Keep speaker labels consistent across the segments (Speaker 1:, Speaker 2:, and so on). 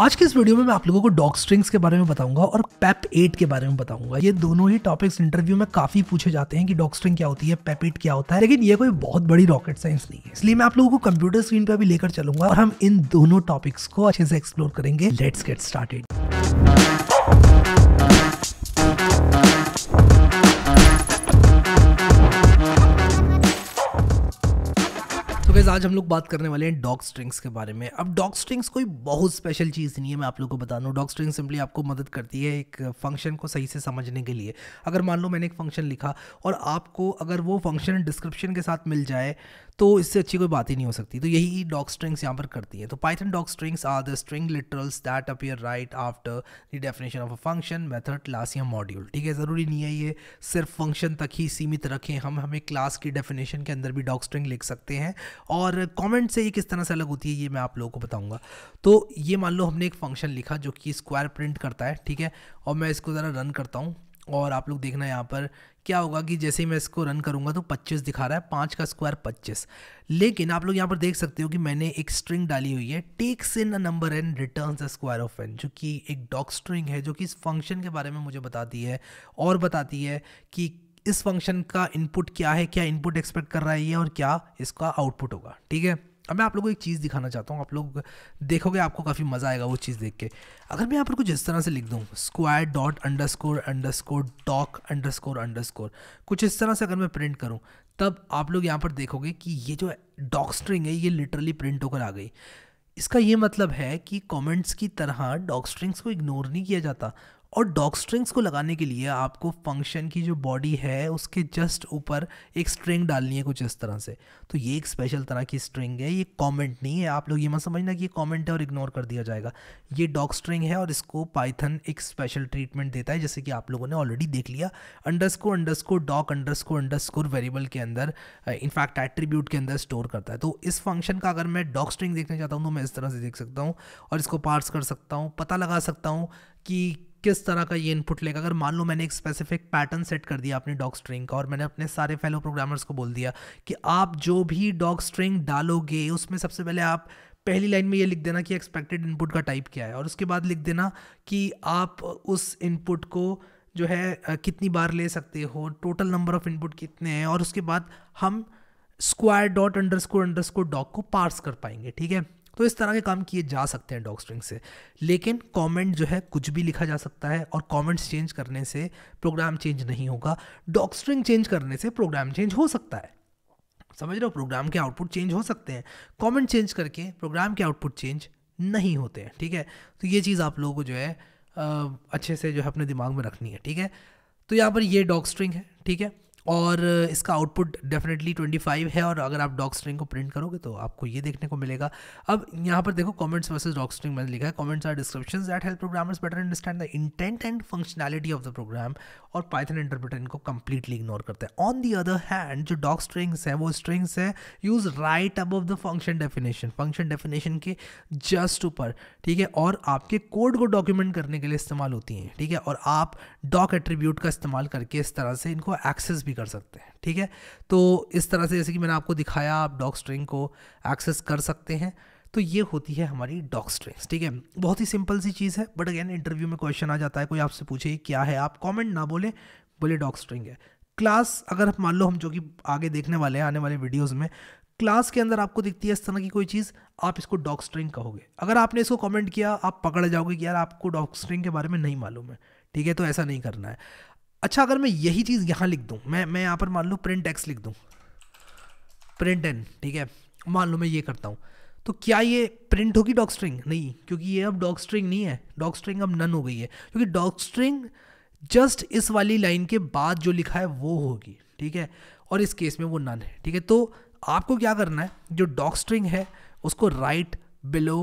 Speaker 1: आज के इस वीडियो में मैं आप लोगों को डॉग स्ट्रिंग्स के बारे में बताऊंगा और पैप एट के बारे में बताऊंगा ये दोनों ही टॉपिक्स इंटरव्यू में काफी पूछे जाते हैं कि डॉग स्ट्रिंग क्या होती है पैप एट क्या होता है लेकिन ये कोई बहुत बड़ी रॉकेट साइंस नहीं है इसलिए मैं आप लोगों को कंप्यूटर स्क्रीन पर भी लेकर चलूंगा और हम इन दोनों टॉपिक्स को अच्छे से एक्सप्लोर करेंगे लेट्स गेट स्टार्टेड आज हम लोग बात करने वाले हैं डॉग स्ट्रिंग्स के बारे में अब डॉग स्ट्रिंग्स कोई बहुत स्पेशल चीज़ नहीं है मैं आप लोगों को बता दूँ डॉग स्ट्रिंग सिंपली आपको मदद करती है एक फंक्शन को सही से समझने के लिए अगर मान लो मैंने एक फंक्शन लिखा और आपको अगर वो फंक्शन डिस्क्रिप्शन के साथ मिल जाए तो इससे अच्छी कोई बात ही नहीं हो सकती तो यही डॉग स्ट्रिंग्स यहाँ पर करती है तो Python doc strings are the string literals that appear right after the definition of a function method class या मॉड्यूल ठीक है ज़रूरी नहीं है ये सिर्फ फंक्शन तक ही सीमित रखें हम हमें क्लास की डेफिनेशन के अंदर भी डॉग स्ट्रिंग लिख सकते हैं और और कमेंट से ये किस तरह से अलग होती है ये मैं आप लोगों को बताऊंगा तो ये मान लो हमने एक फंक्शन लिखा जो कि स्क्वायर प्रिंट करता है ठीक है और मैं इसको ज़रा रन करता हूँ और आप लोग देखना यहाँ पर क्या होगा कि जैसे ही मैं इसको रन करूँगा तो 25 दिखा रहा है पाँच का स्क्वायर 25 लेकिन आप लोग यहाँ पर देख सकते हो कि मैंने एक स्ट्रिंग डाली हुई है takes in a number and returns a square of N जो कि एक डॉक स्ट्रिंग है जो कि इस फंक्शन के बारे में मुझे बताती है और बताती है कि इस फंक्शन का इनपुट क्या है क्या इनपुट एक्सपेक्ट कर रहा है ये और क्या इसका आउटपुट होगा ठीक है अब मैं आप लोगों को एक चीज़ दिखाना चाहता हूँ आप लोग देखोगे आपको काफ़ी मज़ा आएगा वो चीज़ देख के अगर मैं यहाँ पर कुछ इस तरह से लिख दूँ square dot underscore underscore doc underscore underscore कुछ इस तरह से अगर मैं प्रिंट करूँ तब आप लोग यहाँ पर देखोगे कि ये जो डॉक स्ट्रिंग है ये लिटरली प्रिंट होकर आ गई इसका ये मतलब है कि कमेंट्स की तरह डॉक स्ट्रिंग्स को इग्नोर नहीं किया जाता और डॉग स्ट्रिंग्स को लगाने के लिए आपको फंक्शन की जो बॉडी है उसके जस्ट ऊपर एक स्ट्रिंग डालनी है कुछ इस तरह से तो ये एक स्पेशल तरह की स्ट्रिंग है ये कमेंट नहीं है आप लोग ये मत समझना कि ये कमेंट है और इग्नोर कर दिया जाएगा ये डॉग स्ट्रिंग है और इसको पाइथन एक स्पेशल ट्रीटमेंट देता है जैसे कि आप लोगों ने ऑलरेडी देख लिया underscore underscore doc underscore underscore variable के अंदर इनफैक्ट एट्रीब्यूट के अंदर स्टोर करता है तो इस फंक्शन का अगर मैं डॉग स्ट्रिंग देखना चाहता हूँ तो मैं इस तरह से देख सकता हूँ और इसको पार्स कर सकता हूँ पता लगा सकता हूँ कि किस तरह का ये इनपुट लेगा अगर मान लो मैंने एक स्पेसिफिक पैटर्न सेट कर दिया अपने डॉग स्ट्रिंग का और मैंने अपने सारे फेलो प्रोग्रामर्स को बोल दिया कि आप जो भी डॉग स्ट्रिंग डालोगे उसमें सबसे पहले आप पहली लाइन में ये लिख देना कि एक्सपेक्टेड इनपुट का टाइप क्या है और उसके बाद लिख देना कि आप उस इनपुट को जो है कितनी बार ले सकते हो टोटल नंबर ऑफ इनपुट कितने हैं और उसके बाद हम square dot underscore underscore doc को पार्स कर पाएंगे ठीक है तो इस तरह के काम किए जा सकते हैं डॉग स्ट्रिंग से लेकिन कमेंट जो है कुछ भी लिखा जा सकता है और कमेंट्स चेंज करने से प्रोग्राम चेंज नहीं होगा डॉग स्ट्रिंग चेंज करने से प्रोग्राम चेंज हो सकता है समझ रहे हो प्रोग्राम के आउटपुट चेंज हो सकते हैं कमेंट चेंज करके प्रोग्राम के आउटपुट चेंज नहीं होते हैं ठीक है तो ये चीज़ आप लोगों को जो है अच्छे से जो है अपने दिमाग में रखनी है ठीक है तो यहाँ पर ये डॉग स्ट्रिंग है ठीक है और इसका आउटपुट डेफिनेटली 25 है और अगर आप डॉक स्ट्रिंग को प्रिंट करोगे तो आपको ये देखने को मिलेगा अब यहाँ पर देखो कमेंट्स वर्सेस डॉक स्ट्रिंग मैंने लिखा है comments are description that help programmers better understand the intent and functionality of the program और पाइथन इंटरप्रेटर इनको कंप्लीटली इग्नोर करते हैं ऑन दी अदर हैंड जो डॉग स्ट्रिंग्स है वो स्ट्रिंग्स है use right above the function definition function definition के just ऊपर ठीक है और आपके कोड को डॉक्यूमेंट करने के लिए इस्तेमाल होती हैं ठीक है और आप डॉक एट्रीब्यूट का इस्तेमाल करके इस तरह से इनको एक्सेस भी भी कर सकते हैं ठीक है तो इस तरह से जैसे कि मैंने आपको दिखाया आप डॉग स्ट्रिंग को एक्सेस कर सकते हैं तो ये होती है हमारी डॉग स्ट्रिंग्स ठीक है बहुत ही सिंपल सी चीज़ है बट अगेन इंटरव्यू में क्वेश्चन आ जाता है कोई आपसे पूछे क्या है आप कॉमेंट ना बोले बोले डॉग स्ट्रिंग है क्लास अगर मान लो हम जो कि आगे देखने वाले हैं आने वाले वीडियोस में क्लास के अंदर आपको दिखती है इस तरह की कोई चीज़ आप इसको डॉग स्ट्रिंग कहोगे अगर आपने इसको कमेंट किया आप पकड़ जाओगे कि यार आपको डॉग स्ट्रिंग के बारे में नहीं मालूम है ठीक है तो ऐसा नहीं करना है अच्छा अगर मैं यही चीज़ यहाँ लिख दूँ मैं मैं यहाँ पर मान लूँ प्रिंट एक्स लिख दूँ प्रिंट एन ठीक है मान लो मैं ये करता हूँ तो क्या ये प्रिंट होगी डॉग स्ट्रिंग नहीं क्योंकि ये अब डॉग स्ट्रिंग नहीं है डॉग स्ट्रिंग अब नन हो गई है क्योंकि डॉग स्ट्रिंग जस्ट इस वाली लाइन के बाद जो लिखा है वो होगी ठीक है और इस केस में वो नन है ठीक है तो आपको क्या करना है जो डॉग स्ट्रिंग है उसको right below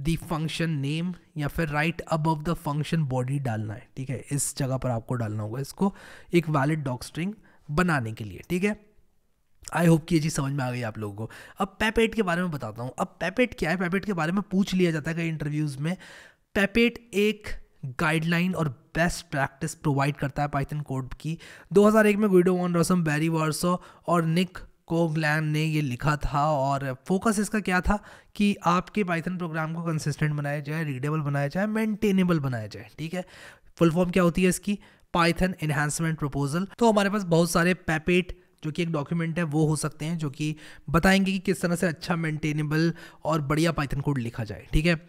Speaker 1: the function name या फिर right above the function body डालना है ठीक है इस जगह पर आपको डालना होगा इसको एक वैलिड डॉक स्ट्रिंग बनाने के लिए ठीक है आई होप कि ये चीज़ समझ में आ गई आप लोगों को अब पैपेट के बारे में बताता हूँ अब पैपेट क्या है पैपेट के बारे में पूछ लिया जाता है कई इंटरव्यूज़ में पैपेट एक गाइडलाइन और बेस्ट प्रैक्टिस प्रोवाइड करता है पाइथन कोड की 2001 में गुडो वॉन रोसम बैरी वार्सो और निक कोग्लैन ने ये लिखा था और फोकस इसका क्या था कि आपके पाइथन प्रोग्राम को कंसिस्टेंट बनाया जाए रीडेबल बनाया जाए मेंटेनेबल बनाया जाए ठीक है फुल फॉर्म क्या होती है इसकी पाइथन इन्हांसमेंट प्रपोजल तो हमारे पास बहुत सारे पैपेट जो कि एक डॉक्यूमेंट है वो हो सकते हैं जो कि बताएंगे कि किस तरह से अच्छा मेंटेनेबल और बढ़िया पाइथन कोड लिखा जाए ठीक है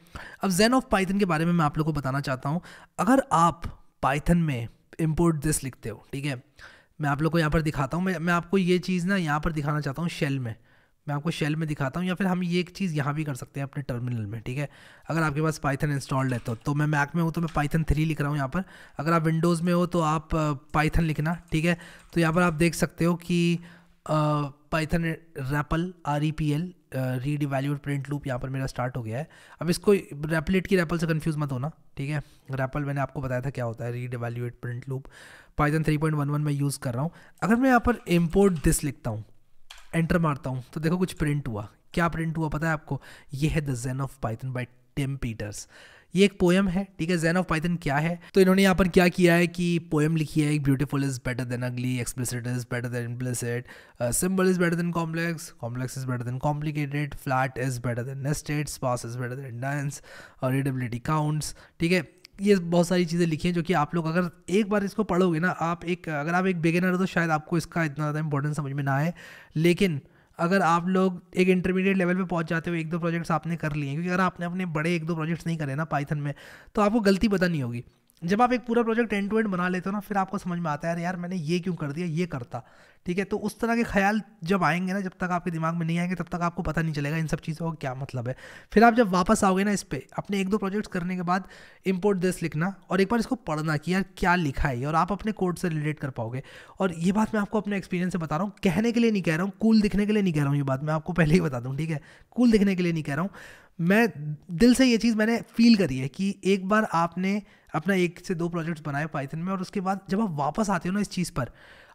Speaker 1: अब जेन ऑफ पाइथन के बारे में मैं आप लोग को बताना चाहता हूँ अगर आप पाइथन में इम्पोर्ट दिस लिखते हो ठीक है मैं आप लोग को यहाँ पर दिखाता हूँ मैं मैं आपको ये चीज़ ना यहाँ पर दिखाना चाहता हूँ शेल में मैं आपको शेल में दिखाता हूँ या फिर हम ये एक चीज़ यहाँ भी कर सकते हैं अपने टर्मिनल में ठीक है अगर आपके पास पाइथन इंस्टॉल्ड है तो तो मैं मैक में हूँ तो मैं पाइथन थ्री लिख रहा हूँ यहाँ पर अगर आप विंडोज़ में हो तो आप पाइथन लिखना ठीक है तो यहाँ पर आप देख सकते हो कि आ, Python REPL R E P L read valued print loop यहाँ पर मेरा स्टार्ट हो गया है अब इसको रैपलेट की रैपल से कन्फ्यूज मत होना ठीक है रैपल मैंने आपको बताया था क्या होता है read evaluate print loop Python three point one one मैं यूज़ कर रहा हूँ अगर मैं यहाँ पर इम्पोर्ट दिस लिखता हूँ एंटर मारता हूँ तो देखो कुछ प्रिंट हुआ क्या प्रिंट हुआ पता है आपको ये है the Zen of Python by Tim Peters ये एक पोएम है ठीक है जैन ऑफ पाइथन क्या है तो इन्होंने यहाँ पर क्या किया है कि पोएम लिखी है एक beautiful is better than ugly explicit is better than implicit simple is better than complex complex is better than complicated flat is better than nested sparse is better than dense और readability counts ठीक है ये बहुत सारी चीज़ें लिखी हैं जो कि आप लोग अगर एक बार इसको पढ़ोगे ना आप एक अगर आप एक बिगिनर हो तो शायद आपको इसका इतना ज़्यादा इंपॉर्टेंस समझ में ना आए लेकिन अगर आप लोग एक इंटरमीडिएट लेवल पे पहुंच जाते हो एक दो प्रोजेक्ट्स आपने कर लिए क्योंकि अगर आपने अपने बड़े एक दो प्रोजेक्ट्स नहीं करे ना पाइथन में तो आपको गलती पता नहीं होगी जब आप एक पूरा प्रोजेक्ट एंड टू एंड बना लेते हो ना फिर आपको समझ में आता है यार यार मैंने ये क्यों कर दिया ये करता ठीक है तो उस तरह के ख्याल जब आएंगे ना जब तक आपके दिमाग में नहीं आएंगे तब तक आपको पता नहीं चलेगा इन सब चीज़ों का क्या मतलब है फिर आप जब वापस आओगे ना इस पर अपने एक दो प्रोजेक्ट्स करने के बाद इम्पोर्ट दिस लिखना और एक बार इसको पढ़ना कि यार क्या लिखा है और आप अपने कोड से रिलेट कर पाओगे और ये बात मैं आपको अपने एक्सपीरियंस से बता रहा हूँ कहने के लिए नहीं कह रहा हूँ कूल दिखने के लिए नहीं कह रहा हूँ ये बात मैं आपको पहले ही बता दूँ ठीक है कूल दिखने के लिए नहीं कह रहा हूँ मैं दिल से ये चीज़ मैंने फील करी है कि एक बार आपने अपना एक से दो प्रोजेक्ट्स बनाए पाइथन में और उसके बाद जब आप वापस आते हो ना इस चीज़ पर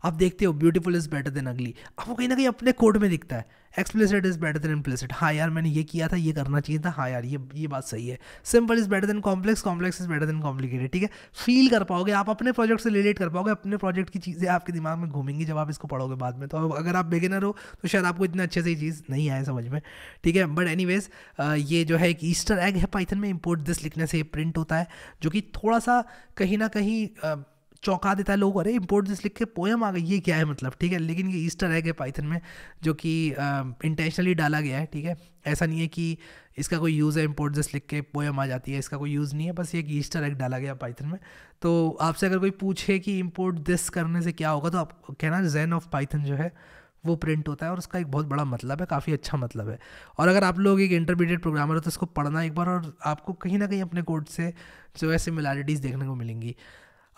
Speaker 1: आप देखते हो ब्यूटीफुल इज़ बेटर देन अगली आपको कहीं ना कहीं अपने कोड में दिखता है explicit is better than implicit हाँ यार मैंने ये किया था ये करना चाहिए था हाँ यार ये ये बात सही है simple is better than complex complex is better than complicated ठीक है फील कर पाओगे आप अपने प्रोजेक्ट से रिलेट कर पाओगे अपने प्रोजेक्ट की चीज़ें आपके दिमाग में घूमेंगी जब आप इसको पढ़ोगे बाद में तो अगर आप बिगिनर हो तो शायद आपको इतना अच्छे से ये चीज़ नहीं आए समझ में ठीक है बट एनी ये जो है एक ईस्टर एग है पाइथन में इम्पोर्ट दिस लिखने से प्रिंट होता है जो कि थोड़ा सा कहीं ना कहीं चौंका देता है लोग अरे इम्पोर्ट दिस लिख के पोएम आ गई ये क्या है मतलब ठीक है लेकिन ये ईस्टर है पाइथन में जो कि इंटेंशनली डाला गया है ठीक है ऐसा नहीं है कि इसका कोई यूज़ है इम्पोर्ट दिस लिख के पोएम आ जाती है इसका कोई यूज़ नहीं है बस ये ईस्टर एग डाला गया पाइथन में तो आपसे अगर कोई पूछे कि इम्पोर्ट दिस करने से क्या होगा तो आप कहना जैन ऑफ पाइथन जो है वो प्रिंट होता है और उसका एक बहुत बड़ा मतलब है काफ़ी अच्छा मतलब है और अगर आप लोग एक इंटरमीडिएट प्रोग्रामर हो तो इसको पढ़ना एक बार और आपको कहीं ना कहीं अपने कोड से जो है सिमिलैरिटीज़ देखने को मिलेंगी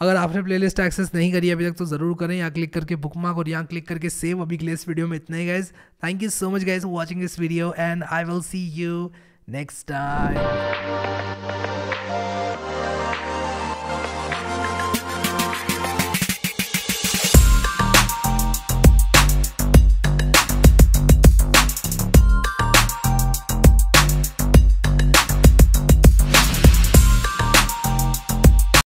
Speaker 1: अगर आपने प्लेलिस्ट एक्सेस नहीं करी अभी तक तो ज़रूर करें यहाँ क्लिक करके बुक मार्क और यहाँ क्लिक करके सेव अभी के लिए इस वीडियो में इतना ही guys thank you so much guys watching this video and I will see you next time